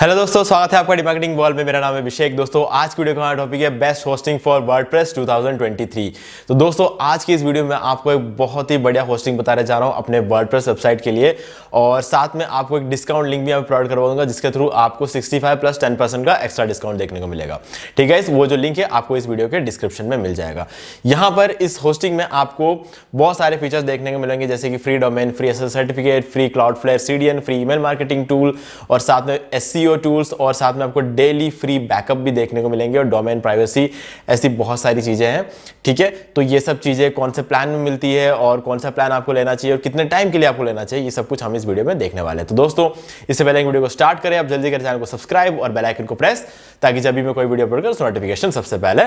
hello दोस्तों स्वागत है आपका डिमार्केटिंग वर्ल्ड में मेरा नाम है अभिषेक दोस्तों आज की वीडियो का टॉपिक है बेस्ट होस्टिंग फॉर वर्डप्रेस 2023 तो दोस्तों आज की इस वीडियो में आपको एक बहुत ही बढ़िया होस्टिंग बताने जा रहा हूं अपने वर्डप्रेस वेबसाइट के लिए और साथ में आपको एक डिस्काउंट लिंक भी मैं प्रोवाइड करवाऊंगा जिसके थ्रू आपको सिक्सटी प्लस टेन का एक्स्ट्रा डिस्काउंट देखने को मिलेगा ठीक है वो जो लिंक है आपको इस वीडियो के डिस्क्रिप्शन में मिल जाएगा यहाँ पर इस होस्टिंग में आपको बहुत सारे फीचर्स देखने को मिलेंगे जैसे कि free domain free S certificate free Cloudflare C free e marketing tool और साथ में एस सीओ टूल्स और साथ में आपको डेली फ्री बैकअप भी देखने को मिलेंगे और डोमेन प्राइवेसी ऐसी बहुत सारी चीज़ें हैं ठीक है तो ये सब चीज़ें कौन से प्लान में मिलती है और कौन सा प्लान आपको लेना चाहिए और कितने टाइम के लिए आपको लेना चाहिए ये सब कुछ हम इस वीडियो में देखने वाले हैं तो दोस्तों इससे पहले वीडियो को स्टार्ट करें आप जल्दी करें चैनल को सब्सक्राइब और बेलाइकन को प्रेस ताकि जब भी मैं कोई वीडियो अपलोड करूँ नोटिफिकेशन सबसे पहले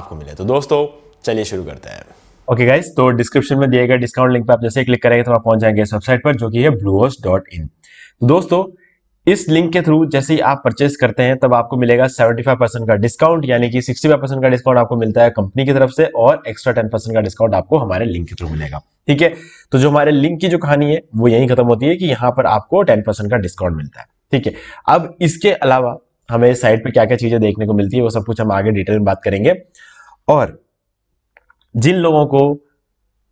आपको मिले तो दोस्तों चलिए शुरू करते हैं ओके गाइस तो डिस्क्रिप्शन में दिए गए डिस्काउंट लिंक पर आप जैसे क्लिक करेंगे तो आप पहुंच जाएंगे इस वेबसाइट पर जो कि है bluehost.in तो दोस्तों इस लिंक के थ्रू जैसे ही आप परचेस करते हैं तब आपको मिलेगा 75 परसेंट का डिस्काउंट यानी कि 65 परसेंट का डिस्काउंट आपको मिलता है कंपनी की तरफ से और एक्स्ट्रा 10 परसेंट का डिस्काउंट आपको हमारे लिंक के थ्रू मिलेगा ठीक है तो जो हमारे लिंक की जो कहानी है वो यही खत्म होती है कि यहाँ पर आपको टेन परसेंट का डिस्काउंट मिलता है ठीक है अब इसके अलावा हमें साइट पर क्या क्या चीजें देखने को मिलती है वो सब कुछ हम आगे डिटेल में बात करेंगे और जिन लोगों को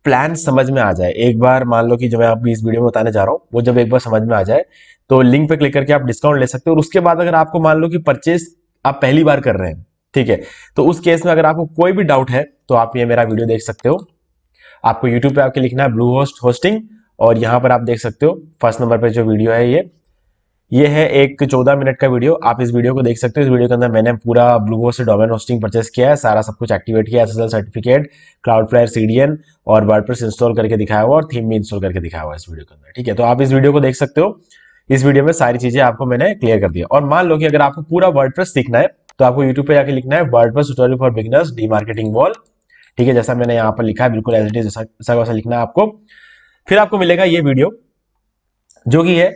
प्लान समझ में आ जाए एक बार मान लो कि जो मैं आपको इस वीडियो में बताने जा रहा हूँ वो जब एक बार समझ में आ जाए तो लिंक पे क्लिक करके आप डिस्काउंट ले सकते हो और उसके बाद अगर आपको मान लो कि परचेस आप पहली बार कर रहे हैं ठीक है तो उस केस में अगर आपको कोई भी डाउट है तो आप ये मेरा वीडियो देख सकते हो आपको यूट्यूब पे आपके लिखना है ब्लू होस्ट होस्टिंग और यहाँ पर आप देख सकते हो फर्स्ट नंबर पर जो वीडियो है ये ये है एक चौदह मिनट का वीडियो आप इस वीडियो को देख सकते हो इस वीडियो के अंदर मैंने पूरा Bluehost domain hosting purchase किया है सारा सब कुछ एक्टिवेट किया S certificate Cloudflare CDN और वर्ड इंस्टॉल करके दिखाया हुआ और थीम भी इंस्टॉल करके दिखाया हुआ इस वीडियो के अंदर ठीक है तो आप इस वीडियो को देख सकते हो इस वीडियो में सारी चीजें आपको मैंने क्लियर कर दिया और मान लो कि अगर आपको पूरा वर्ड सीखना है तो आपको यूट्यूब पर जाकर लिखना है word tutorial for beginners D marketing wall ठीक है जैसा मैंने यहाँ पर लिखा है बिल्कुल एज इट इज जैसा वैसा लिखना है आपको फिर आपको मिलेगा ये वीडियो जो कि है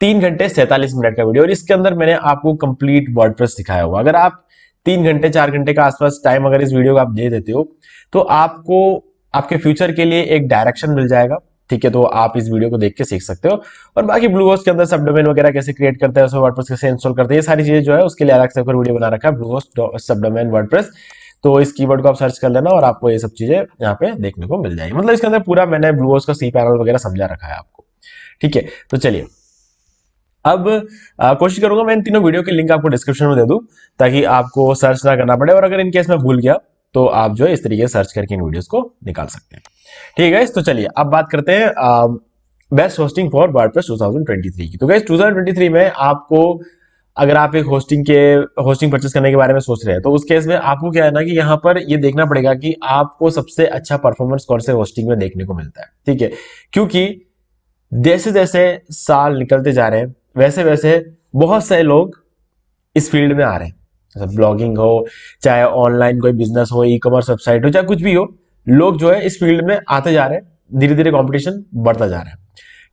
तीन घंटे सैंतालीस मिनट का वीडियो और इसके अंदर मैंने आपको कंप्लीट वर्ड सिखाया हुआ अगर आप तीन घंटे चार घंटे का आसपास टाइम अगर इस वीडियो को आप दे देते हो तो आपको आपके फ्यूचर के लिए एक डायरेक्शन मिल जाएगा ठीक है तो आप इस वीडियो को देख के सीख सकते हो और बाकी ब्लू होस्ट के अंदर सब डोमेन वगैरह कैसे क्रिएट करते हैं उसमें प्रेस कैसे इंस्टॉल करते हैं ये सारी चीजें जो है उसके लिए अलग से वीडियो बना रखा है ब्लू होस्ट सब डोमेन प्रेस तो इस कीवर्ड को आप सर्च कर लेना और आपको ये सब चीजें यहाँ पे देखने को मिल जाएगी मतलब इसके अंदर पूरा मैंने ब्लू होस्ट का सी पैनल वगैरह समझा रखा है आपको ठीक है तो चलिए अब कोशिश करूंगा मैं इन तीनों वीडियो के लिंक आपको डिस्क्रिप्शन में दे दूं ताकि आपको सर्च ना करना पड़े और अगर इन केस मैं भूल गया तो आप जो है इस तरीके से सर्च करके इन वीडियोस को निकाल सकते हैं ठीक है तो चलिए अब बात करते हैं बेस्ट होस्टिंग फॉर वर्ड 2023 की तो गाइस 2023 में आपको अगर आप एक होस्टिंग के होस्टिंग परचेस करने के बारे में सोच रहे हैं तो उस केस में आपको क्या है ना कि यहाँ पर ये देखना पड़ेगा कि आपको सबसे अच्छा परफॉर्मेंस कौन से होस्टिंग में देखने को मिलता है ठीक है क्योंकि जैसे जैसे साल निकलते जा रहे हैं वैसे वैसे बहुत से लोग इस फील्ड में आ रहे हैं ब्लॉगिंग हो चाहे ऑनलाइन कोई बिजनेस हो ई कॉमर्स वेबसाइट हो चाहे कुछ भी हो लोग जो है इस फील्ड में आते जा रहे हैं धीरे धीरे कॉम्पिटिशन बढ़ता जा रहा है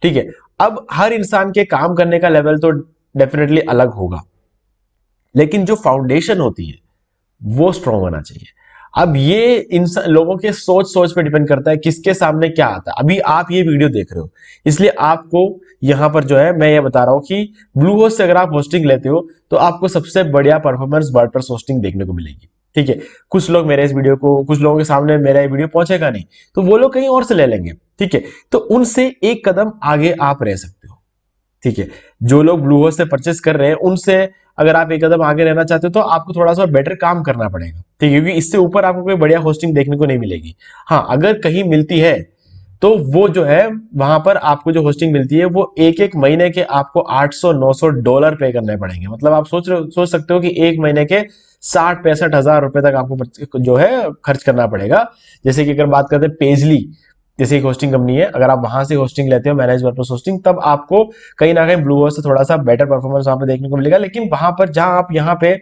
ठीक है अब हर इंसान के काम करने का लेवल तो डेफिनेटली अलग होगा लेकिन जो फाउंडेशन होती है वो स्ट्रांग होना चाहिए अब ये इंसान लोगों के सोच सोच पे डिपेंड करता है किसके सामने क्या आता है अभी आप ये वीडियो देख रहे हो इसलिए आपको यहाँ पर जो है मैं ये बता रहा हूँ कि ब्लू होस्ट से अगर आप होस्टिंग लेते हो तो आपको सबसे बढ़िया परफॉर्मेंस वर्डप्रेस होस्टिंग देखने को मिलेगी ठीक है कुछ लोग मेरे इस वीडियो को कुछ लोगों के सामने मेरा ये वीडियो पहुंचेगा नहीं तो वो लोग कहीं और से ले लेंगे ठीक है तो उनसे एक कदम आगे आप रह सकते हो ठीक है जो लोग ब्लू होस्ट से परचेस कर रहे हैं उनसे अगर आप एक कदम आगे रहना चाहते हो तो आपको थोड़ा सा बेटर काम करना पड़ेगा ठीक है क्योंकि इससे ऊपर आपको कोई बढ़िया होस्टिंग देखने को नहीं मिलेगी हाँ अगर कहीं मिलती है तो वो जो है वहां पर आपको जो होस्टिंग मिलती है वो एक एक महीने के आपको 800-900 डॉलर पे करने पड़ेंगे मतलब आप सोच सोच सकते हो कि एक महीने के साठ पैंसठ हजार रुपए तक आपको जो है खर्च करना पड़ेगा जैसे कि अगर बात करते हैं पेजली जैसे एक होस्टिंग कंपनी है अगर आप वहां से होस्टिंग लेते हो मैनेज पर्पस होस्टिंग तब आपको कहीं ना कहीं ब्लू से थोड़ा सा बेटर परफॉर्मेंस वहां पर देखने को मिलेगा लेकिन वहां पर जहां आप यहाँ पे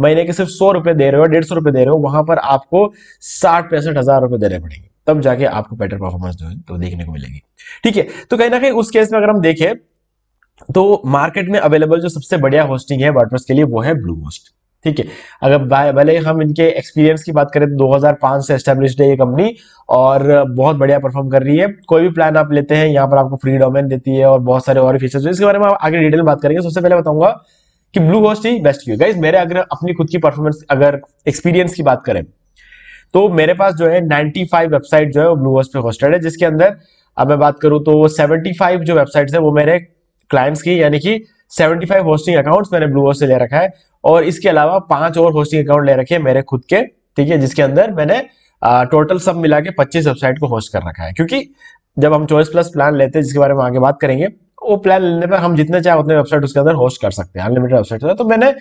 महीने के सिर्फ सौ रुपए दे रहे हो डेढ़ सौ रुपए दे रहे हो वहां पर आपको साठ पैंसठ हजार रुपए देने पड़ेंगे तब जाके आपको बेटर परफॉर्मेंस जो है तो देखने को मिलेगी ठीक है तो कहीं ना कहीं उस केस में अगर हम देखें तो मार्केट में अवेलेबल जो सबसे बढ़िया होस्टिंग है वर्डप्रेस के लिए वो है ब्लू होस्ट ठीक है अगर भले हम इनके एक्सपीरियंस की बात करें तो 2005 से एस्टेब्लिश है ये कंपनी और बहुत बढ़िया परफॉर्म कर रही है कोई भी प्लान आप लेते हैं यहाँ पर आपको फ्री डोमेन देती है और बहुत सारे और फीचर्स इसके बारे में आगे डिटेल बात करेंगे सबसे पहले बताऊंगा कि ब्लू होस्ट ही बेस्ट क्यों गाइज मेरे अगर अपनी खुद की परफॉर्मेंस अगर एक्सपीरियंस की बात करें तो मेरे पास जो है 95 वेबसाइट जो है वो ब्लूवर्स पे होस्टेड है जिसके अंदर अब मैं बात करूं तो 75 जो वेबसाइट्स है वो मेरे क्लाइंट्स की यानी कि 75 होस्टिंग अकाउंट्स मैंने ब्लूवर्स से ले रखा है और इसके अलावा पांच और होस्टिंग अकाउंट ले रखे हैं मेरे खुद के ठीक है जिसके अंदर मैंने आ, टोटल सब मिला के पच्चीस वेबसाइट को होस्ट कर रखा है क्योंकि जब हम चॉइस प्लस प्लान लेते हैं जिसके बारे में आगे बात करेंगे वो प्लान लेने पर हम जितने चाहे उतने वेबसाइट उसके अंदर होस्ट कर सकते हैं अनलिमिटेड वेबसाइट तो मैंने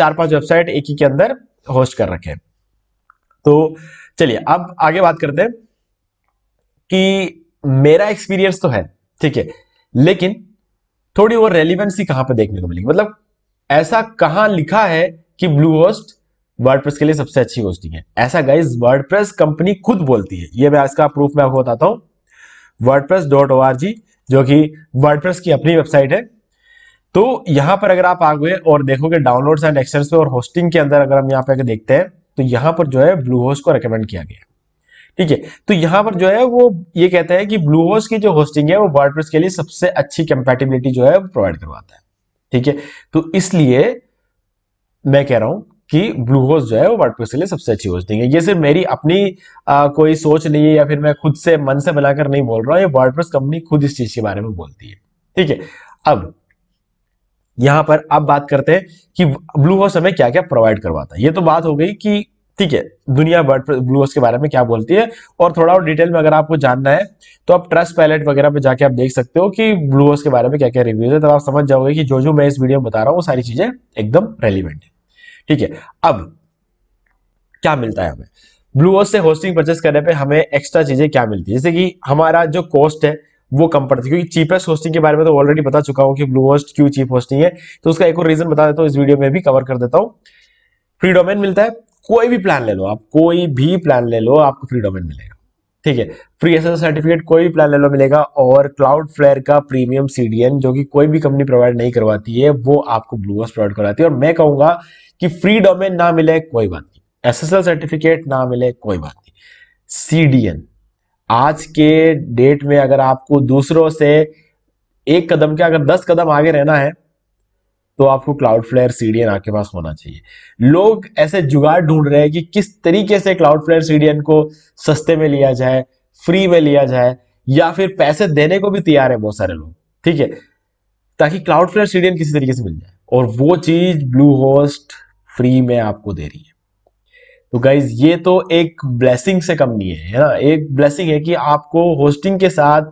चार पांच वेबसाइट एक ही के अंदर होस्ट कर रखे हैं तो चलिए अब आगे बात करते हैं कि मेरा एक्सपीरियंस तो है ठीक है लेकिन थोड़ी वो रेलिवेंसी कहां पर देखने को मिलेगी मतलब ऐसा कहां लिखा है कि ब्लू होस्ट वर्डप्रेस के लिए सबसे अच्छी होस्टिंग है ऐसा गाइज वर्डप्रेस कंपनी खुद बोलती है ये मैं इसका प्रूफ मैं आपको बताता हूँ WordPress dot O R G जो कि वर्डप्रेस की अपनी वेबसाइट है तो यहां पर अगर आप आ गए और देखोगे डाउनलोड्स एंड एक्सेस पे और होस्टिंग के अंदर अगर हम यहाँ पे देखते हैं तो यहां पर जो है ब्लू होस्ट को रिकमेंड किया गया ठीक है तो यहां पर जो है वो ये कहता है कि ब्लू होस्ट की जो होस्टिंग है वो वर्ड के लिए सबसे अच्छी कंपेटिबिलिटी जो है प्रोवाइड करवाता है ठीक है तो इसलिए मैं कह रहा हूं कि ब्लू होस्ट जो है वो वर्ड के लिए सबसे अच्छी होस्टिंग है ये सिर्फ मेरी अपनी आ, कोई सोच नहीं है या फिर मैं खुद से मन से बनाकर नहीं बोल रहा हूं ये वर्ड कंपनी खुद इस चीज के बारे में बोलती है ठीक है अब यहां पर अब बात करते हैं कि ब्लू हाउस हमें क्या क्या प्रोवाइड करवाता है ये तो बात हो गई कि ठीक है दुनिया बर्ड ब्लू हाउस के बारे में क्या बोलती है और थोड़ा और डिटेल में अगर आपको जानना है तो आप ट्रस्ट पैलेट वगैरह पे जाके आप देख सकते हो कि ब्लू हाउस के बारे में क्या क्या रिव्यूज है तो आप समझ जाओगे कि जो जो मैं इस वीडियो में बता रहा हूँ वो सारी चीजें एकदम रेलिवेंट है ठीक है अब क्या मिलता है हमें ब्लू हाउस से होस्टिंग परचेस करने पर हमें एक्स्ट्रा चीजें क्या मिलती है जैसे कि हमारा जो कॉस्ट है वो कम पड़ती है क्योंकि चीपेस्ट होस्टिंग के बारे में तो ऑलरेडी बता चुका हूँ कि ब्लू होस्ट क्यों चीप होस्टिंग है तो उसका एक और रीजन बता देता हूँ इस वीडियो में भी कवर कर देता हूँ फ्री डोमेन मिलता है कोई भी प्लान ले लो आप कोई भी प्लान ले लो आपको फ्री डोमेन मिलेगा ठीक है फ्री एस सर्टिफिकेट कोई भी प्लान ले लो मिलेगा और क्लाउड फ्लेयर का प्रीमियम सीडीएन जो कि कोई भी कंपनी प्रोवाइड नहीं करवाती है वो आपको ब्लू होस्ट प्रोवाइड करवाती है और मैं कहूंगा कि फ्री डोमेन ना मिले कोई बात नहीं एस सर्टिफिकेट ना मिले कोई बात नहीं सीडीएन आज के डेट में अगर आपको दूसरों से एक कदम के अगर दस कदम आगे रहना है तो आपको क्लाउड फ्लेयर सीडीएन आपके पास होना चाहिए लोग ऐसे जुगाड़ ढूंढ रहे हैं कि किस तरीके से क्लाउड फ्लेयर सीडीएन को सस्ते में लिया जाए फ्री में लिया जाए या फिर पैसे देने को भी तैयार है बहुत सारे लोग ठीक है ताकि क्लाउड फ्लेयर सीडीएन किसी तरीके से मिल जाए और वो चीज ब्लू होस्ट फ्री में आपको दे रही है तो गाइज ये तो एक ब्लेसिंग से कम नहीं है ना एक ब्लेसिंग है कि आपको होस्टिंग के साथ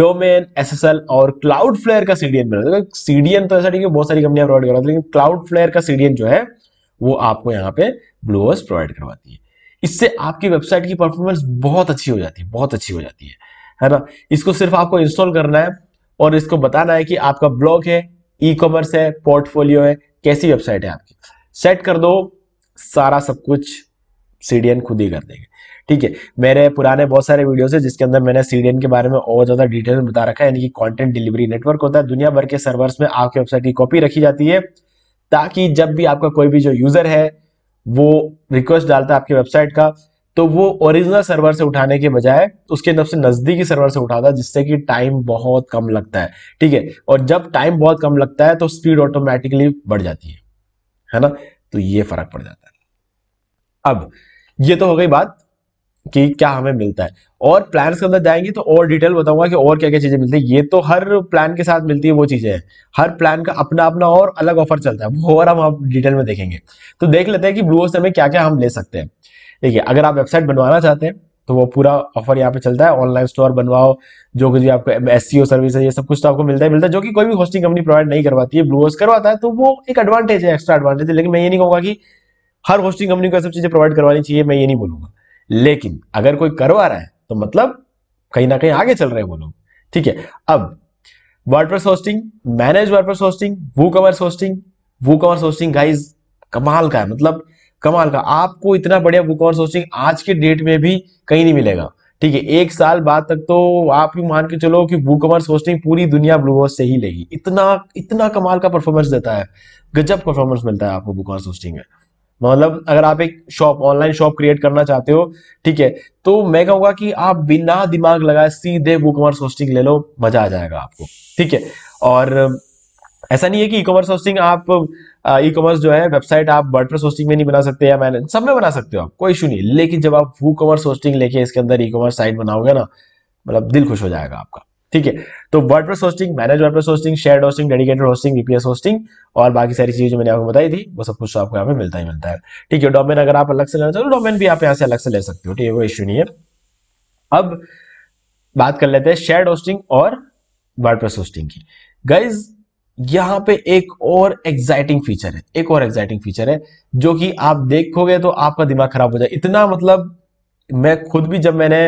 डोमेन एसएसएल और क्लाउड फ्लेयर का सीडीएन रहा है सीडीएन तो ऐसा ठीक है बहुत सारी कंपनियां प्रोवाइड करवाती है लेकिन क्लाउड फ्लेयर का सीडीएन जो है वो आपको यहाँ पे ब्लूवर्स प्रोवाइड करवाती है इससे आपकी वेबसाइट की परफॉर्मेंस बहुत अच्छी हो जाती है बहुत अच्छी हो जाती है है ना इसको सिर्फ आपको इंस्टॉल करना है और इसको बताना है कि आपका ब्लॉग है ई कॉमर्स है पोर्टफोलियो है कैसी वेबसाइट है आपकी सेट कर दो सारा सब कुछ सी खुद ही कर देंगे ठीक है मेरे पुराने बहुत सारे वीडियोस है जिसके अंदर मैंने सी के बारे में और ज़्यादा डिटेल में बता रखा है यानी कि कॉन्टेंट डिलीवरी नेटवर्क होता है दुनिया भर के सर्वर्स में आपके वेबसाइट की कॉपी रखी जाती है ताकि जब भी आपका कोई भी जो यूज़र है वो रिक्वेस्ट डालता है आपकी वेबसाइट का तो वो ओरिजिनल सर्वर से उठाने के बजाय उसके सबसे नज़दीकी सर्वर से उठाता है जिससे कि टाइम बहुत कम लगता है ठीक है और जब टाइम बहुत कम लगता है तो स्पीड ऑटोमेटिकली बढ़ जाती है है ना तो ये फर्क पड़ जाता है अब ये तो हो गई बात कि क्या हमें मिलता है और प्लान के अंदर जाएंगे तो और डिटेल बताऊंगा कि और क्या क्या चीजें मिलती है ये तो हर प्लान के साथ मिलती है वो चीजें हैं हर प्लान का अपना अपना और अलग ऑफर चलता है वो और हम आप डिटेल में देखेंगे तो देख लेते हैं कि ब्लू होस्ट में क्या क्या हम ले सकते हैं देखिए अगर आप वेबसाइट बनवाना चाहते हैं तो वो पूरा ऑफर यहाँ पे चलता है ऑनलाइन स्टोर बनवाओ जो कुछ भी आपको एस सर्विस e है ये सब कुछ तो आपको मिलता है मिलता है जो कि कोई भी होस्टिंग कंपनी प्रोवाइड नहीं करवाती है ब्लू ओस करवाता है तो वो एक एडवांटेज है एक्स्ट्रा एडवांटेज है लेकिन मैं ये नहीं कहूँगा कि हर होस्टिंग कंपनी को सब चीजें प्रोवाइड करवानी चाहिए मैं ये नहीं बोलूंगा लेकिन अगर कोई करवा रहा है तो मतलब कहीं ना कहीं आगे चल रहे हैं वो लोग ठीक है अब WordPress hosting manage WordPress hosting WooCommerce hosting वो होस्टिंग गाइज कमाल का है मतलब कमाल का आपको इतना बढ़िया वो होस्टिंग आज के डेट में भी कहीं नहीं मिलेगा ठीक है एक साल बाद तक तो आप ही मान के चलो कि वो कमर्स होस्टिंग पूरी दुनिया ब्लू होस्ट से ही लेगी इतना इतना कमाल का परफॉर्मेंस देता है गजब परफॉर्मेंस मिलता है आपको वो कमर्स होस्टिंग में मतलब अगर आप एक शॉप ऑनलाइन शॉप क्रिएट करना चाहते हो ठीक है तो मैं कहूंगा कि आप बिना दिमाग लगाए सीधे वो कॉमर्स होस्टिंग ले लो मजा आ जाएगा आपको ठीक है और ऐसा नहीं है कि ई कॉमर्स होस्टिंग आप ई कॉमर्स जो है वेबसाइट आप वर्डप्रेस होस्टिंग में नहीं बना सकते या मैंने सब में बना सकते हो आप कोई इशू नहीं लेकिन जब आप वो कॉमर्स होस्टिंग लेके इसके अंदर ई कॉमर्स साइट बनाओगे ना मतलब दिल खुश हो जाएगा आपका ठीक है तो WordPress hosting manage WordPress hosting share hosting dedicated hosting VPS hosting और बाकी सारी चीजें जो मैंने आपको बताई थी वो सब कुछ तो आपको यहाँ पे मिलता ही मिलता है ठीक है डोमेन अगर आप अलग से लेना चाहो तो डोमेन भी आप यहाँ से अलग से ले सकते हो ठीक है वो इश्यू नहीं है अब बात कर लेते हैं शेयर होस्टिंग और वर्डप्रेस होस्टिंग की गाइज यहाँ पे एक और एक्साइटिंग फीचर है एक और एक्साइटिंग फीचर है जो कि आप देखोगे तो आपका दिमाग खराब हो जाए इतना मतलब मैं खुद भी जब मैंने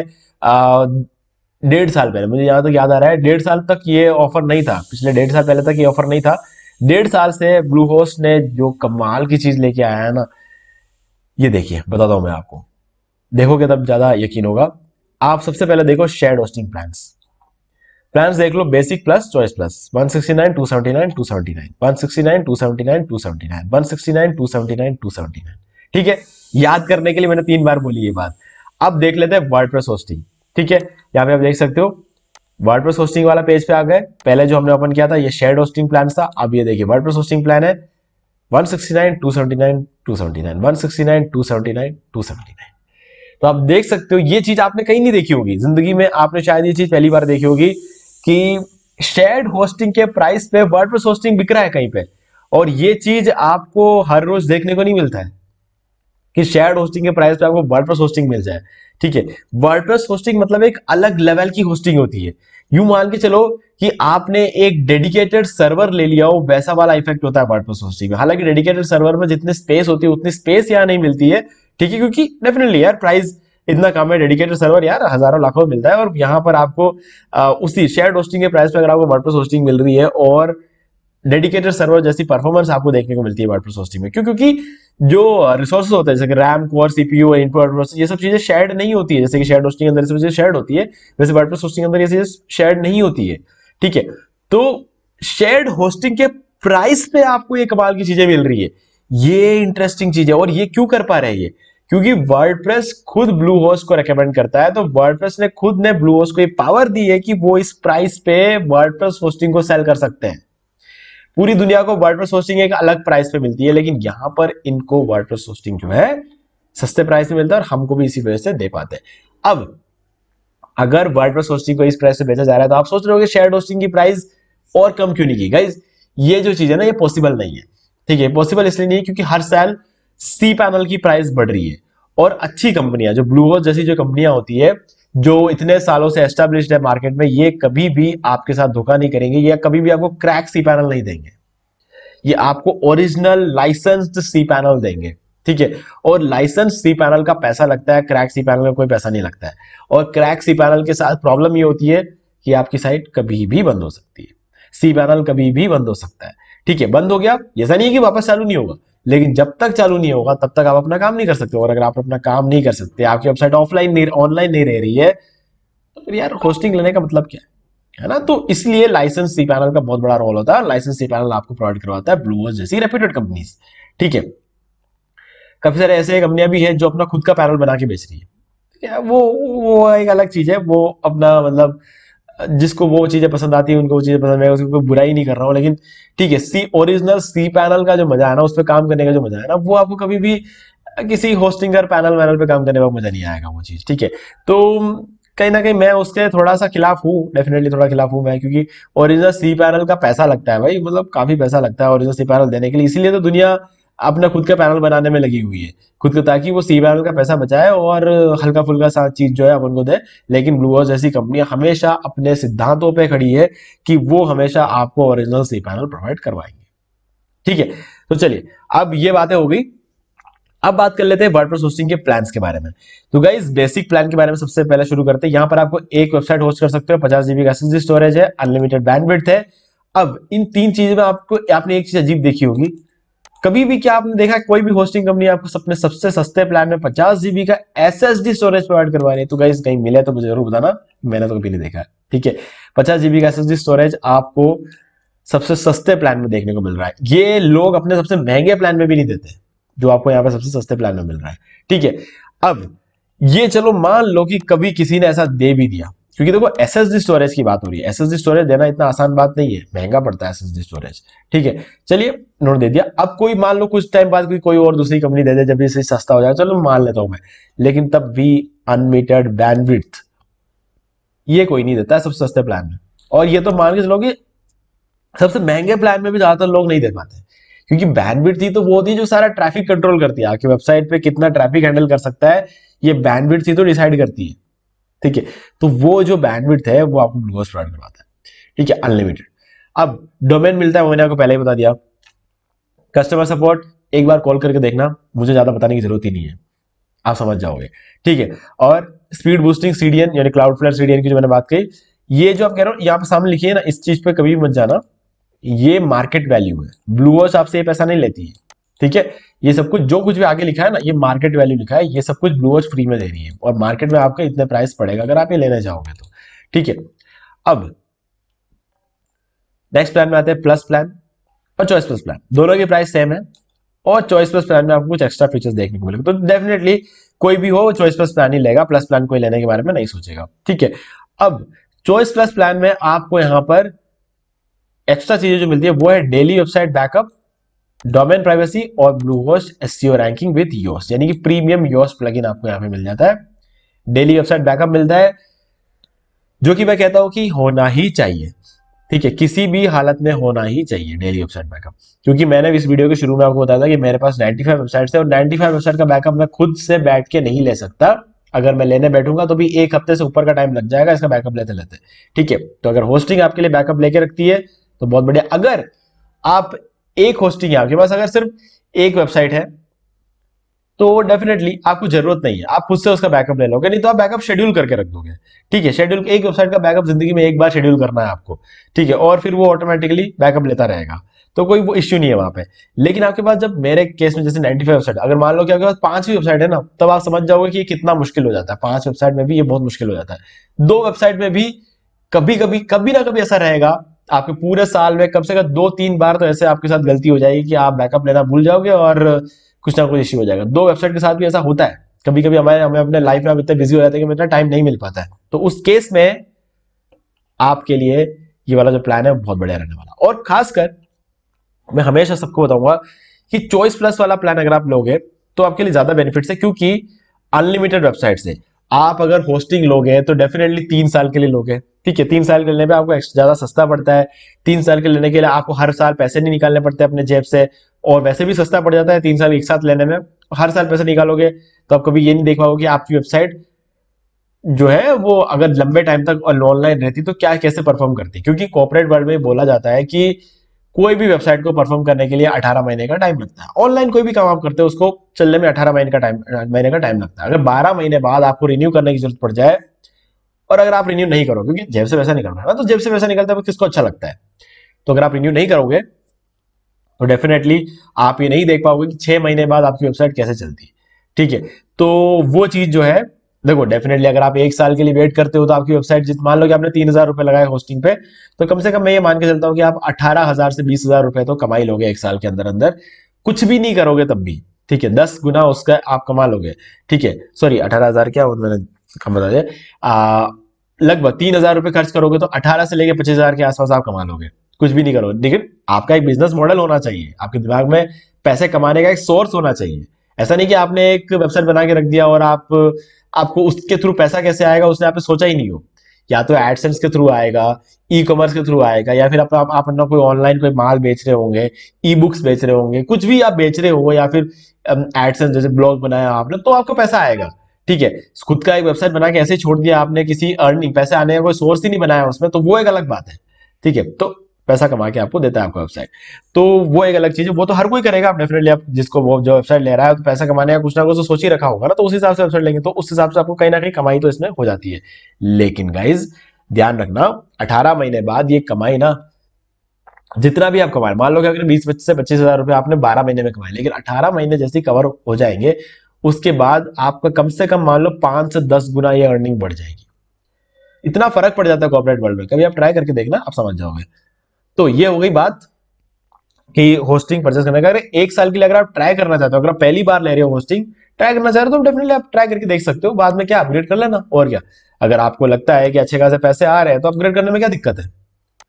डेढ़ साल पहले मुझे ज्यादा तक तो याद आ रहा है डेढ़ साल तक ये ऑफर नहीं था पिछले डेढ़ साल पहले तक ये ऑफर नहीं था डेढ़ साल से ब्लू होस्ट ने जो कमाल की चीज लेके आया है ना ये देखिए बताता हूं मैं आपको देखोगे तब ज्यादा यकीन होगा आप सबसे पहले देखो शेयर होस्टिंग प्लान प्लान देख लो बेसिक प्लस चॉइस प्लस 169, 279, 279, 169, 279, 279, 169, 279, 279, ठीक है याद करने के लिए मैंने तीन बार बोली ये बात अब देख लेते हैं वर्ड होस्टिंग ठीक है यहाँ पे आप देख सकते हो वर्डप्रेस होस्टिंग वाला पेज पे आ गए पहले जो हमने ओपन किया था ये शेयर होस्टिंग प्लान था अब ये देखिए वर्डप्रेस होस्टिंग प्लान है 169, तो आप देख सकते हो ये चीज आपने कहीं नहीं देखी होगी जिंदगी में आपने शायद ये चीज पहली बार देखी होगी कि शेयर होस्टिंग के प्राइस पे वर्डप्रेस होस्टिंग बिक रहा है कहीं पे और ये चीज आपको हर रोज देखने को नहीं मिलता है कि शेयर होस्टिंग के प्राइस पे आपको वर्डप्रेस होस्टिंग मिल जाए ठीक है वर्डप्रेस होस्टिंग मतलब एक अलग लेवल की होस्टिंग होती है यू मान के चलो कि आपने एक डेडिकेटेड सर्वर ले लिया हो वैसा वाला इफेक्ट होता है वर्डप्रेस होस्टिंग में हालांकि डेडिकेटेड सर्वर में जितनी स्पेस होती है उतनी स्पेस यहाँ नहीं मिलती है ठीक है क्योंकि डेफिनेटली यार प्राइस इतना कम है डेडिकेटेड सर्वर यार हजारों लाखों में मिलता है और यहाँ पर आपको आ, उसी शेयर होस्टिंग के प्राइस पर अगर आपको वर्डप्रेस होस्टिंग मिल रही है और डेडिकेटेड सर्वर जैसी परफॉर्मेंस आपको देखने को मिलती है वर्डप्रेस होस्टिंग में क्यों क्योंकि जो रिसोर्स होते हैं जैसे रैम कोर सीपीयू इनपुट ये सब चीजें शेयर्ड नहीं होती है जैसे कि शेयर होस्टिंग के अंदर चीजें शेयर्ड होती है वैसे वर्डप्रेस होस्टिंग के अंदर ये चीजें शेयर्ड नहीं होती है ठीक है तो शेयर्ड होस्टिंग के प्राइस पे आपको ये कमाल की चीजें मिल रही है ये इंटरेस्टिंग चीज है और ये क्यों कर पा रहे हैं ये क्योंकि वर्डप्रेस खुद ब्लू होस्ट को रेकमेंड करता है तो वर्डप्रेस ने खुद ने ब्लू होस्ट को ये पावर दी है कि वो इस प्राइस पे वर्डप्रेस होस्टिंग को सेल कर सकते हैं पूरी दुनिया को वर्डप्रेस होस्टिंग एक अलग प्राइस पे मिलती है लेकिन यहाँ पर इनको वर्डप्रेस होस्टिंग जो है सस्ते प्राइस में मिलता है और हमको भी इसी वजह से दे पाते हैं अब अगर वर्डप्रेस होस्टिंग को इस प्राइस से बेचा जा रहा है तो आप सोच रहे हो शेयर होस्टिंग की प्राइस और कम क्यों नहीं की गाइज ये जो चीज है ना ये पॉसिबल नहीं है ठीक है पॉसिबल इसलिए नहीं है क्योंकि हर साल सी पैनल की प्राइस बढ़ रही है और अच्छी कंपनियां जो ब्लू होस्ट जैसी जो कंपनियां होती है जो इतने सालों से एस्टेब्लिश है मार्केट में ये कभी भी आपके साथ धोखा नहीं करेंगे या कभी भी आपको क्रैक सी पैनल नहीं देंगे ये आपको ओरिजिनल लाइसेंस्ड सी पैनल देंगे ठीक है और लाइसेंस सी पैनल का पैसा लगता है क्रैक सी पैनल का कोई पैसा नहीं लगता है और क्रैक सी पैनल के साथ प्रॉब्लम ये होती है कि आपकी साइट कभी भी बंद हो सकती है सी पैनल कभी भी बंद हो सकता है ठीक है बंद हो गया ऐसा नहीं है कि वापस चालू नहीं होगा लेकिन जब तक चालू नहीं होगा तब तक आप अपना काम नहीं कर सकते और अगर आप अपना काम नहीं कर सकते आपकी वेबसाइट ऑफलाइन नहीं ऑनलाइन नहीं रह रही है तो फिर यार होस्टिंग लेने का मतलब क्या है ना तो इसलिए लाइसेंस सी पैनल का बहुत बड़ा रोल होता है लाइसेंस सी पैनल आपको प्रोवाइड करवाता है ब्लूवर्स जैसी रेप्यूटेड कंपनीज ठीक है काफी सारे ऐसे कंपनियां भी है जो अपना खुद का पैनल बना के बेच रही है वो वो एक अलग चीज है वो अपना मतलब जिसको वो चीज़ें पसंद आती है उनको वो चीज़ें पसंद आएगा उसको कोई बुराई नहीं कर रहा हूँ लेकिन ठीक है सी ओरिजिनल सी पैनल का जो मजा है ना उस पर काम करने का जो मजा है ना वो आपको कभी भी किसी होस्टिंगर पैनल वैनल पे काम करने का मजा नहीं आएगा वो चीज़ ठीक है तो कहीं ना कहीं मैं उसके थोड़ा सा खिलाफ हूँ डेफिनेटली थोड़ा खिलाफ हूँ मैं क्योंकि ओरिजिनल सी पैनल का पैसा लगता है भाई मतलब काफ़ी पैसा लगता है ओरिजिनल सी पैनल देने के लिए इसीलिए तो दुनिया अपना खुद का पैनल बनाने में लगी हुई है खुद का ताकि वो सी पैनल का पैसा बचाए और हल्का फुल्का सा चीज जो है अपन को दे लेकिन ब्लू हाउस जैसी कंपनियां हमेशा अपने सिद्धांतों पर खड़ी है कि वो हमेशा आपको ओरिजिनल सी पैनल प्रोवाइड करवाएंगे ठीक है तो चलिए अब ये बातें हो गई अब बात कर लेते हैं वर्ड होस्टिंग के प्लान्स के बारे में तो गाइज बेसिक प्लान के बारे में सबसे पहले शुरू करते हैं यहाँ पर आपको एक वेबसाइट होस्ट कर सकते हो पचास जीबी का स्टोरेज है अनलिमिटेड बैंडविड्थ है अब इन तीन चीजों में आपको आपने एक चीज अजीब देखी होगी कभी भी क्या आपने देखा कोई भी होस्टिंग कंपनी आपको अपने सबसे सस्ते प्लान में पचास जीबी का S S D storage provide करवा रही है तो गाइज कहीं मिले तो मुझे जरूर बताना मैंने तो कभी नहीं देखा ठीक है पचास जीबी का एस एस डी स्टोरेज आपको सबसे सस्ते प्लान में देखने को मिल रहा है ये लोग अपने सबसे महंगे प्लान में भी नहीं देते जो आपको यहाँ पर सबसे सस्ते प्लान में मिल रहा है ठीक है अब ये चलो मान लो कि कभी किसी ने ऐसा दे भी दिया क्योंकि देखो एस एस डी स्टोरेज की बात हो रही है एस एस डी स्टोरेज देना इतना आसान बात नहीं है महंगा पड़ता है एस एस डी स्टोरेज ठीक है चलिए नोट दे दिया अब कोई मान लो कुछ टाइम बाद कोई और दूसरी कंपनी दे दे जब इसे सस्ता हो जाए चलो मान लेता हूं मैं लेकिन तब भी अनलिमिटेड बैंडविथ ये कोई नहीं देता है सबसे सस्ते प्लान में और ये तो मान के चलो कि सबसे महंगे प्लान में भी ज्यादातर लोग नहीं दे पाते क्योंकि बैंडविड्थ थी तो वो होती है जो सारा ट्रैफिक कंट्रोल करती है आपकी वेबसाइट पे कितना ट्रैफिक हैंडल कर सकता है ये बैंडविड्थ थी तो डिसाइड करती है ठीक है तो वो जो बैंडविड्थ है वो आपको ग्लूकोज प्रोवाइड करवाता है ठीक है अनलिमिटेड अब डोमेन मिलता है वो मैंने आपको पहले ही बता दिया कस्टमर सपोर्ट एक बार कॉल करके देखना मुझे ज़्यादा बताने की जरूरत ही नहीं है आप समझ जाओगे ठीक है और स्पीड बूस्टिंग सीडीएन यानी क्लाउड फ्लेयर सीडीएन की जो मैंने बात कही ये जो आप कह रहे हो यहाँ पे सामने लिखिए ना इस चीज पे कभी मत जाना ये मार्केट वैल्यू है ब्लू आपसे ये पैसा नहीं लेती है ठीक है ये सब कुछ जो कुछ भी आगे लिखा है ना ये मार्केट वैल्यू लिखा है ये सब कुछ वॉच फ्री में दे रही है और मार्केट में आपका इतना प्राइस पड़ेगा अगर आप ये लेने जाओगे तो ठीक है अब नेक्स्ट प्लान में आते हैं प्लस प्लान और चॉइस प्लस प्लान दोनों की प्राइस सेम है और चॉइस प्लस प्लान में आपको कुछ एक्स्ट्रा फीचर्स देखने को मिलेगा तो डेफिनेटली कोई भी हो चॉइस प्लस प्लान ही लेगा प्लस प्लान कोई लेने के बारे में नहीं सोचेगा ठीक है अब चॉइस प्लस प्लान में आपको यहां पर एक्स्ट्रा चीजें जो मिलती है वो है daily website backup domain privacy और Bluehost S ranking with Yoast यानी कि प्रीमियम योस प्लगइन आपको यहाँ पे मिल जाता है डेली वेबसाइट बैकअप मिलता है जो कि मैं कहता हूं कि होना ही चाहिए ठीक है किसी भी हालत में होना ही चाहिए डेली वेबसाइट बैकअप क्योंकि मैंने इस वीडियो के शुरू में आपको बताया था कि मेरे पास 95 वेबसाइट्स है और 95 वेबसाइट का बैकअप मैं खुद से बैठ के नहीं ले सकता अगर मैं लेने बैठूंगा तो भी एक हफ्ते से ऊपर का टाइम लग जाएगा इसका बैकअप लेते लेते ठीक है तो अगर होस्टिंग आपके लिए बैकअप लेके रखती है तो बहुत बढ़िया अगर आप एक होस्टिंग है आपके पास अगर सिर्फ एक वेबसाइट है तो डेफिनेटली आपको जरूरत नहीं है आप खुद से उसका बैकअप ले लोगे नहीं तो आप बैकअप शेड्यूल करके रख दोगे ठीक है शेड्यूल एक वेबसाइट का बैकअप जिंदगी में एक बार शेड्यूल करना है आपको ठीक है और फिर वो ऑटोमेटिकली बैकअप लेता रहेगा तो कोई वो इश्यू नहीं है वहां पे लेकिन आपके पास जब मेरे केस में जैसे 95 वेबसाइट अगर मान लो कि आपके पास पांच ही वेबसाइट है ना तब आप समझ जाओगे कि ये कितना मुश्किल हो जाता है पांच वेबसाइट में भी ये बहुत मुश्किल हो जाता है दो वेबसाइट में भी कभी कभी कभी ना कभी ऐसा रहेगा आपके पूरे साल में कम से कम दो तीन बार तो ऐसे आपके साथ गलती हो जाएगी कि आप बैकअप लेना भूल जाओगे और कुछ ना कुछ इश्यू हो जाएगा दो वेबसाइट के साथ भी ऐसा होता है कभी कभी हमारे हमें अपने लाइफ में इतने बिजी हो जाते हैं कि इतना टाइम नहीं मिल पाता है तो उस केस में आपके लिए ये वाला जो प्लान है बहुत बढ़िया रहने वाला और खासकर मैं हमेशा सबको बताऊंगा कि चॉइस प्लस वाला प्लान अगर आप लोगे तो आपके लिए ज्यादा बेनिफिट है क्योंकि अनलिमिटेड वेबसाइट है आप अगर होस्टिंग लोगे तो डेफिनेटली तीन साल के लिए लोगे ठीक है तीन साल के लेने पे आपको ज़्यादा सस्ता पड़ता है तीन साल के लेने के लिए आपको हर साल पैसे नहीं निकालने पड़ते अपने जेब से और वैसे भी सस्ता पड़ जाता है तीन साल एक साथ लेने में हर साल पैसे निकालोगे तो आप कभी ये नहीं देख पाओगे कि आपकी वेबसाइट जो है वो अगर लंबे टाइम तक ऑनलाइन रहती तो क्या कैसे परफॉर्म करती क्योंकि कॉपोरेट वर्ल्ड में बोला जाता है कि कोई भी वेबसाइट को परफॉर्म करने के लिए 18 महीने का टाइम लगता है ऑनलाइन कोई भी काम आप करते हो उसको चलने में 18 महीने का टाइम महीने का टाइम लगता है अगर 12 महीने बाद आपको रिन्यू करने की जरूरत पड़ जाए और अगर आप रिन्यू नहीं करोगे क्योंकि जेब से पैसा निकल रहा है तो जेब से पैसा निकलता है किसको अच्छा लगता है तो अगर आप रिन्यू नहीं करोगे तो डेफिनेटली आप ये नहीं देख पाओगे कि छह महीने बाद आपकी वेबसाइट कैसे चलती है ठीक है तो वो चीज जो है देखो डेफिनेटली अगर आप एक साल के लिए वेट करते हो तो आपकी वेबसाइट जित मान लो कि आपने तीन हजार रुपए लगाए होस्टिंग पे तो कम से कम मैं ये मान के चलता हूँ कि आप अठारह हजार से बीस हजार रुपए तो कमाई लोगे एक साल के अंदर अंदर कुछ भी नहीं करोगे तब भी ठीक है दस गुना उसका आप कमा लोगे ठीक है सॉरी अठारह हजार क्या मैंने कम बता दिया लगभग तीन हजार रुपए खर्च करोगे तो अठारह से लेके पच्चीस हजार के आसपास आप कमा लोगे कुछ भी नहीं करोगे लेकिन आपका एक बिजनेस मॉडल होना चाहिए आपके दिमाग में पैसे कमाने का एक सोर्स होना चाहिए ऐसा नहीं कि आपने एक वेबसाइट बना के रख दिया और आप आपको उसके थ्रू पैसा कैसे आएगा उसने आपने सोचा ही नहीं हो या तो एडसेंस के थ्रू आएगा ई कॉमर्स के थ्रू आएगा या फिर आप आप, आप अपना कोई ऑनलाइन कोई माल बेच रहे होंगे ई बुक्स बेच रहे होंगे कुछ भी आप बेच रहे हो या फिर एडसेंस जैसे ब्लॉग बनाया आपने तो आपको पैसा आएगा ठीक है खुद का एक वेबसाइट बना के ऐसे छोड़ दिया आपने किसी अर्निंग पैसे आने का कोई सोर्स ही नहीं बनाया उसमें तो वो एक अलग बात है ठीक है तो पैसा कमा के आपको देता है आपका वेबसाइट तो वो एक अलग चीज है वो तो हर कोई करेगा आप डेफिनेटली आप जिसको वो जो वेबसाइट ले रहा है तो पैसा कमाने का कुछ ना कुछ तो सोच ही रखा होगा ना तो उस हिसाब से वेबसाइट लेंगे तो उस हिसाब से आपको कहीं ना कहीं कमाई तो इसमें हो जाती है लेकिन गाइज ध्यान रखना अठारह महीने बाद ये कमाई ना जितना भी आप कमाए मान लो कि अगर बीस से पच्चीस हजार रुपये आपने बारह महीने में कमाए लेकिन अठारह महीने जैसे कवर हो जाएंगे उसके बाद आपका कम से कम मान लो पांच से दस गुना ये अर्निंग बढ़ जाएगी इतना फर्क पड़ जाता है कॉपरेट वर्ल्ड में कभी आप ट्राई करके देखना आप समझ जाओगे तो ये हो गई बात कि होस्टिंग परचेस करने का अगर एक साल के लिए अगर आप ट्राई करना चाहते हो अगर आप पहली बार ले रहे हो होस्टिंग ट्राई करना चाह रहे हो तो डेफिनेटली आप ट्राई करके देख सकते हो बाद में क्या अपग्रेड कर लेना और क्या अगर आपको लगता है कि अच्छे खासे पैसे आ रहे हैं तो अपग्रेड करने में क्या दिक्कत है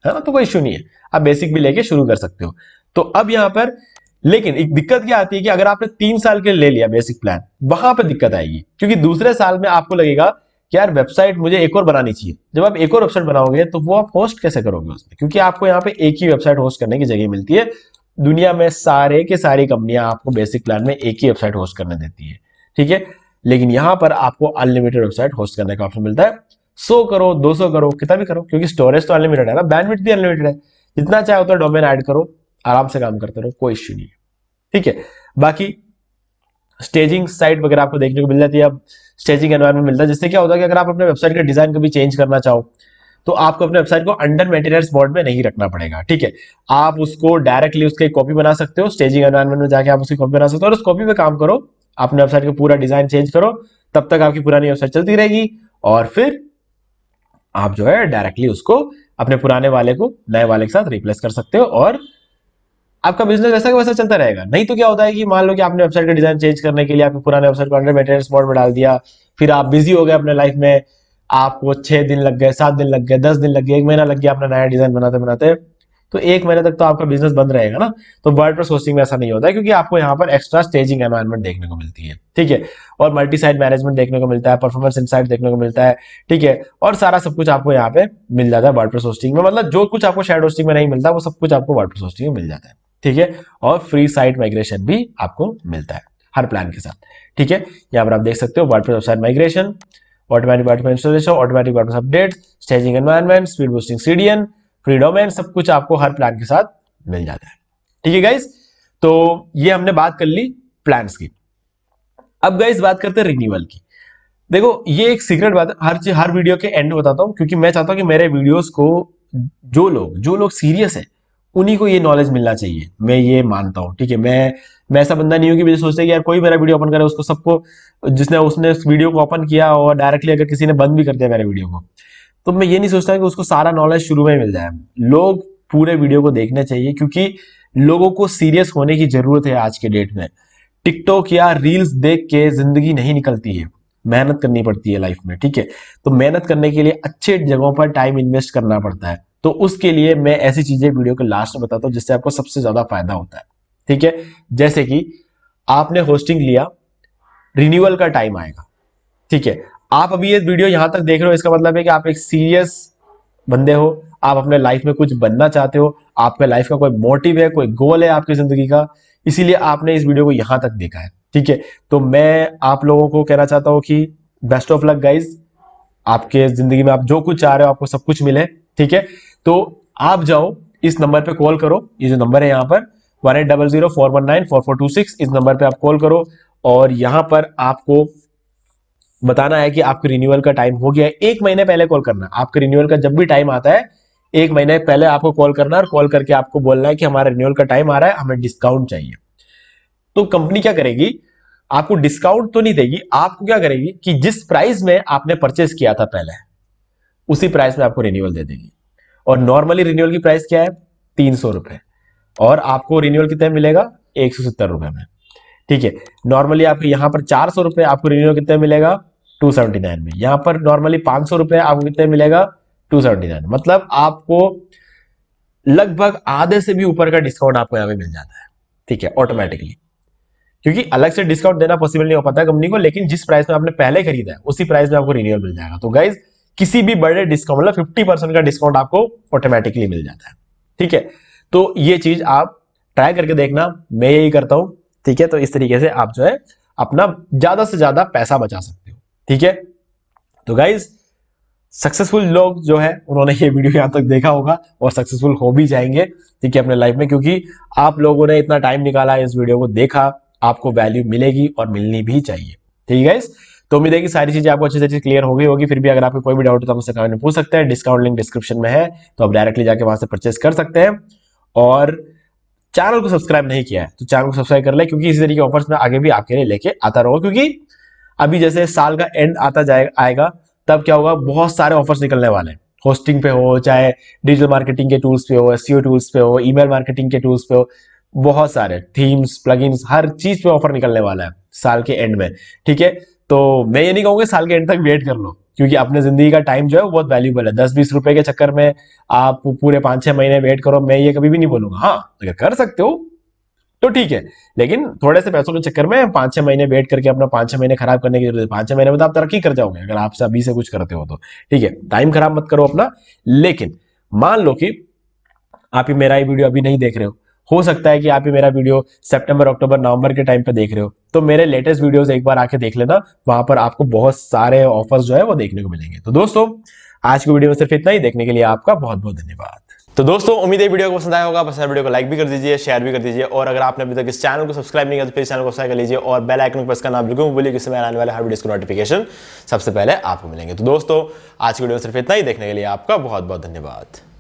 है ना तो कोई इश्यू नहीं है आप बेसिक भी लेके शुरू कर सकते हो तो अब यहाँ पर लेकिन एक दिक्कत क्या आती है कि अगर आपने तीन साल के ले लिया बेसिक प्लान वहां पर दिक्कत आएगी क्योंकि दूसरे साल में आपको लगेगा कि यार वेबसाइट मुझे एक और बनानी चाहिए जब आप एक और वेबसाइट बनाओगे तो वो आप होस्ट कैसे करोगे उसमें क्योंकि आपको यहाँ पे एक ही वेबसाइट होस्ट करने की जगह मिलती है दुनिया में सारे के सारी कंपनियां आपको बेसिक प्लान में एक ही वेबसाइट होस्ट करने देती है ठीक है लेकिन यहां पर आपको अनलिमिटेड वेबसाइट होस्ट करने का ऑप्शन मिलता है सो करो दो सौ करो कितना भी करो क्योंकि स्टोरेज तो अनलिमिटेड है ना बैंडविथ भी अनलिमिटेड है जितना चाहे उतना डोमेन ऐड करो आराम से काम करते रहो कोई इश्यू नहीं है ठीक है बाकी स्टेजिंग साइट वगैरह आपको देखने को मिल जाती है अब स्टेजिंग एनवायरमेंट मिलता है जिससे क्या होता है कि अगर आप अपने वेबसाइट का डिजाइन कभी चेंज करना चाहो तो आपको अपने वेबसाइट को अंडर मेंटेनेंस बोर्ड में नहीं रखना पड़ेगा ठीक है आप उसको डायरेक्टली उसकी कॉपी बना सकते हो स्टेजिंग एनवायरमेंट में जाके आप उसकी कॉपी बना सकते हो और उस कॉपी में काम करो अपने वेबसाइट का पूरा डिजाइन चेंज करो तब तक आपकी पुरानी वेबसाइट चलती रहेगी और फिर आप जो है डायरेक्टली उसको अपने पुराने वाले को नए वाले के साथ रिप्लेस कर सकते हो और आपका बिजनेस वैसा का वैसा चलता रहेगा नहीं तो क्या होता है कि मान लो कि आपने वेबसाइट का डिजाइन चेंज करने के लिए आपके पुराने वेबसाइट को अंडर मेंटेनेंस मोड में डाल दिया फिर आप बिजी हो गए अपने लाइफ में आपको छह दिन लग गए सात दिन लग गए दस दिन लग गए एक महीना लग गया अपना नया डिजाइन बनाते बनाते तो एक महीने तक तो आपका बिजनेस बंद रहेगा ना तो वर्ड पर सोर्सिंग में ऐसा नहीं होता है क्योंकि आपको यहाँ पर एक्स्ट्रा स्टेजिंग एनवायरमेंट देखने को मिलती है ठीक है और मल्टी साइड मैनेजमेंट देखने को मिलता है परफॉर्मेंस इनसाइट देखने को मिलता है ठीक है और सारा सब कुछ आपको यहाँ पे मिल जाता है वर्ड पर सोस्टिंग में मतलब जो कुछ आपको शेड होस्टिंग में नहीं मिलता वो सब कुछ आपको वर्ड पर सोस्टिंग में मिल जाता है ठीक है और फ्री साइट माइग्रेशन भी आपको मिलता है हर प्लान के साथ ठीक है यहाँ पर आप देख सकते हो WordPress website migration automatic WordPress installation automatic update staging environment speed boosting CDN free domain सब कुछ आपको हर प्लान के साथ मिल जाता है ठीक है गाइज तो ये हमने बात कर ली प्लान की अब गाइज बात करते हैं रिन्यूअल की देखो ये एक सीक्रेट बात है हर हर वीडियो के एंड में बताता हूँ क्योंकि मैं चाहता हूँ कि मेरे वीडियोस को जो लोग जो लोग सीरियस हैं उन्हीं को ये नॉलेज मिलना चाहिए मैं ये मानता हूँ ठीक है मैं मैं ऐसा बंदा नहीं हूँ कि मुझे सोचते है कि यार कोई मेरा वीडियो ओपन करे उसको सबको जिसने उसने उस वीडियो को ओपन किया और डायरेक्टली अगर किसी ने बंद भी कर दिया मेरे वीडियो को तो मैं ये नहीं सोचता कि उसको सारा नॉलेज शुरू में मिल जाए लोग पूरे वीडियो को देखना चाहिए क्योंकि लोगों को सीरियस होने की जरूरत है आज के डेट में टिकटॉक या रील्स देख के जिंदगी नहीं निकलती है मेहनत करनी पड़ती है लाइफ में ठीक है तो मेहनत करने के लिए अच्छे जगहों पर टाइम इन्वेस्ट करना पड़ता है तो उसके लिए मैं ऐसी चीजें वीडियो के लास्ट में बताता हूं जिससे आपको सबसे ज्यादा फायदा होता है ठीक है जैसे कि आपने होस्टिंग लिया रिन्यूअल का टाइम आएगा ठीक है आप अभी ये वीडियो यहां तक देख रहे हो इसका मतलब है कि आप एक सीरियस बंदे हो आप अपने लाइफ में कुछ बनना चाहते हो आपके लाइफ का कोई मोटिव है कोई गोल है आपकी जिंदगी का इसीलिए आपने इस वीडियो को यहां तक देखा है ठीक है तो मैं आप लोगों को कहना चाहता हूं कि बेस्ट ऑफ लक गाइज आपके जिंदगी में आप जो कुछ चाह रहे हो आपको सब कुछ मिले ठीक है तो आप जाओ इस नंबर पे कॉल करो ये जो नंबर है यहाँ पर one eight double zero four one nine four four two six इस नंबर पे आप कॉल करो और यहाँ पर आपको बताना है कि आपके रिन्यूअल का टाइम हो गया है एक महीने पहले कॉल करना आपके रिन्यूअल का जब भी टाइम आता है एक महीने पहले आपको कॉल करना और कॉल करके आपको बोलना है कि हमारा रिन्यूअल का टाइम आ रहा है हमें डिस्काउंट चाहिए तो कंपनी क्या करेगी आपको डिस्काउंट तो नहीं देगी आपको क्या करेगी कि जिस प्राइस में आपने परचेस किया था पहले उसी प्राइस में आपको रिन्यूअल दे देगी और नॉर्मली रिन्यूअल की प्राइस क्या है तीन सौ रुपए और आपको रिन्यूअल कितने मिलेगा एक सौ सत्तर रुपए में ठीक है नॉर्मली आपके यहाँ पर चार सौ रुपए आपको रिन्यूअल कितने मिलेगा टू सेवेंटी नाइन में यहाँ पर नॉर्मली पांच सौ रुपए आपको कितने मिलेगा टू सेवेंटी नाइन मतलब आपको लगभग आधे से भी ऊपर का डिस्काउंट आपको यहाँ पे मिल जाता है ठीक है ऑटोमेटिकली क्योंकि अलग से डिस्काउंट देना पॉसिबल नहीं हो पाता कंपनी को लेकिन जिस प्राइस में आपने पहले खरीदा है उसी प्राइस में आपको रिन्यूअल मिल जाएगा तो गाइज किसी भी बड़े डिस्काउंट मतलब फिफ्टी परसेंट का डिस्काउंट आपको ऑटोमेटिकली मिल जाता है ठीक है तो ये चीज आप ट्राई करके देखना मैं यही करता हूं ठीक है तो इस तरीके से आप जो है अपना ज्यादा से ज्यादा पैसा बचा सकते हो ठीक है तो गाइज सक्सेसफुल लोग जो है उन्होंने ये वीडियो यहां तक देखा होगा और सक्सेसफुल हो भी जाएंगे ठीक है अपने लाइफ में क्योंकि आप लोगों ने इतना टाइम निकाला इस वीडियो को देखा आपको वैल्यू मिलेगी और मिलनी भी चाहिए ठीक है गाइज तो उम्मीद है कि सारी चीजें आपको अच्छे से अच्छी क्लियर हो गई होगी फिर भी अगर आपको कोई भी डाउट हो तो हमसे कमेंट में पूछ सकते हैं डिस्काउंट लिंक डिस्क्रिप्शन में है तो आप डायरेक्टली जाके वहां से परचेस कर सकते हैं और चैनल को सब्सक्राइब नहीं किया है तो चैनल को सब्सक्राइब कर ले क्योंकि इसी तरीके ऑफर्स में आगे भी आपके लिए लेके आता रहूंगा क्योंकि अभी जैसे साल का एंड आता जाएगा आएगा तब क्या होगा बहुत सारे ऑफर्स निकलने वाले हैं होस्टिंग पे हो चाहे डिजिटल मार्केटिंग के टूल्स पे हो एस टूल्स e पे हो ईमेल मार्केटिंग के टूल्स पे हो बहुत सारे थीम्स प्लगइन्स हर चीज पे ऑफर निकलने वाला है साल के एंड में ठीक है तो मैं ये नहीं कहूंगा साल के एंड तक वेट कर लो क्योंकि अपने ज़िंदगी का टाइम जो है वो बहुत वैल्यूबल है दस बीस रुपए के चक्कर में आप पूरे पांच छह महीने वेट करो मैं ये कभी भी नहीं बोलूंगा हाँ अगर तो कर सकते हो तो ठीक है लेकिन थोड़े से पैसों के चक्कर में पांच छह महीने वेट करके अपना पांच छह महीने खराब करने की जरूरत है पांच छह महीने में तो आप तरक्की कर जाओगे अगर आपसे अभी से कुछ करते हो तो ठीक है टाइम खराब मत करो अपना लेकिन मान लो कि आप ही मेरा ये वीडियो अभी नहीं देख रहे हो हो सकता है कि आप ही मेरा वीडियो सितंबर अक्टूबर नवंबर के टाइम पे देख रहे हो तो मेरे लेटेस्ट वीडियोस एक बार आके देख लेना वहां पर आपको बहुत सारे ऑफर्स जो है वो देखने को मिलेंगे तो दोस्तों आज की वीडियो में सिर्फ इतना ही देखने के लिए आपका बहुत बहुत धन्यवाद तो दोस्तों उम्मीद है वीडियो को पसंद आया होगा पसंद वीडियो को लाइक भी कर दीजिए शेयर भी कर दीजिए और अगर आपने अभी तक इस चैनल को सब्सक्राइब नहीं किया तो इस चैनल को सब्सक्राइब कर लीजिए और बेल आइकन प्रेस करना आप बिल्कुल बोलिए किसी में आने वाले हर वीडियो को नोटिफिकेशन सबसे पहले आपको मिलेंगे तो दोस्तों आज की वीडियो में सिर्फ इतना ही देखने के लिए आपका बहुत बहुत धन्यवाद